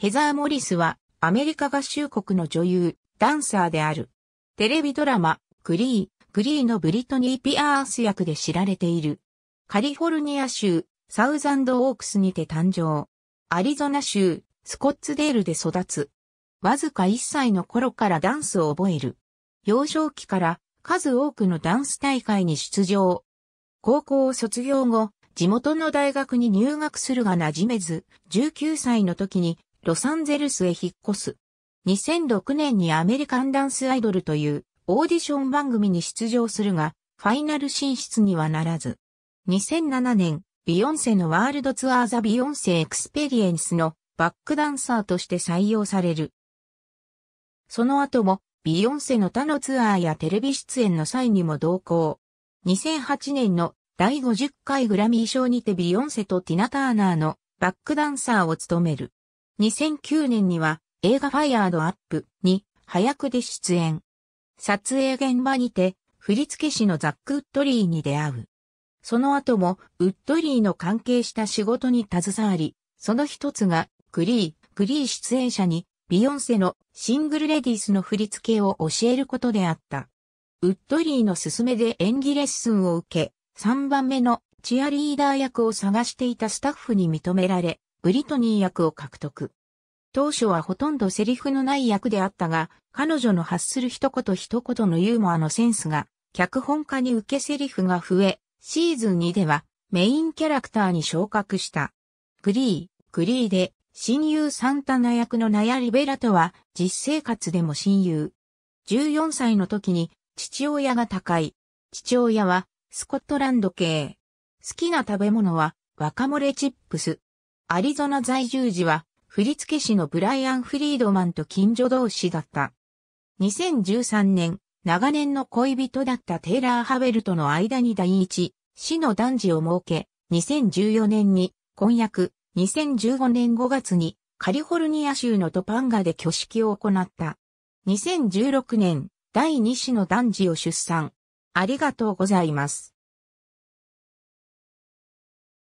ヘザー・モリスはアメリカ合衆国の女優、ダンサーである。テレビドラマ、グリー、グリーのブリトニー・ピアース役で知られている。カリフォルニア州、サウザンド・オークスにて誕生。アリゾナ州、スコッツデールで育つ。わずか1歳の頃からダンスを覚える。幼少期から数多くのダンス大会に出場。高校を卒業後、地元の大学に入学するが馴染めず、19歳の時にロサンゼルスへ引っ越す。2006年にアメリカンダンスアイドルというオーディション番組に出場するが、ファイナル進出にはならず。2007年、ビヨンセのワールドツアーザビヨンセエクスペリエンスのバックダンサーとして採用される。その後も、ビヨンセの他のツアーやテレビ出演の際にも同行。2008年の第50回グラミー賞にてビヨンセとティナ・ターナーのバックダンサーを務める。2009年には映画ファイアードアップに早くで出演。撮影現場にて振付師のザック・ウッドリーに出会う。その後もウッドリーの関係した仕事に携わり、その一つがグリー、グリー出演者にビヨンセのシングルレディースの振り付けを教えることであった。ウッドリーの勧めで演技レッスンを受け、3番目のチアリーダー役を探していたスタッフに認められ、ブリトニー役を獲得。当初はほとんどセリフのない役であったが、彼女の発する一言一言のユーモアのセンスが、脚本家に受けセリフが増え、シーズン2ではメインキャラクターに昇格した。グリー、グリーで親友サンタナ役のナヤリベラとは実生活でも親友。14歳の時に父親が高い。父親はスコットランド系。好きな食べ物は若漏れチップス。アリゾナ在住時は、振付師のブライアン・フリードマンと近所同士だった。2013年、長年の恋人だったテイラー・ハベルとの間に第一、死の男児を設け、2014年に婚約、2015年5月にカリフォルニア州のトパンガで挙式を行った。2016年、第2子の男児を出産。ありがとうございます。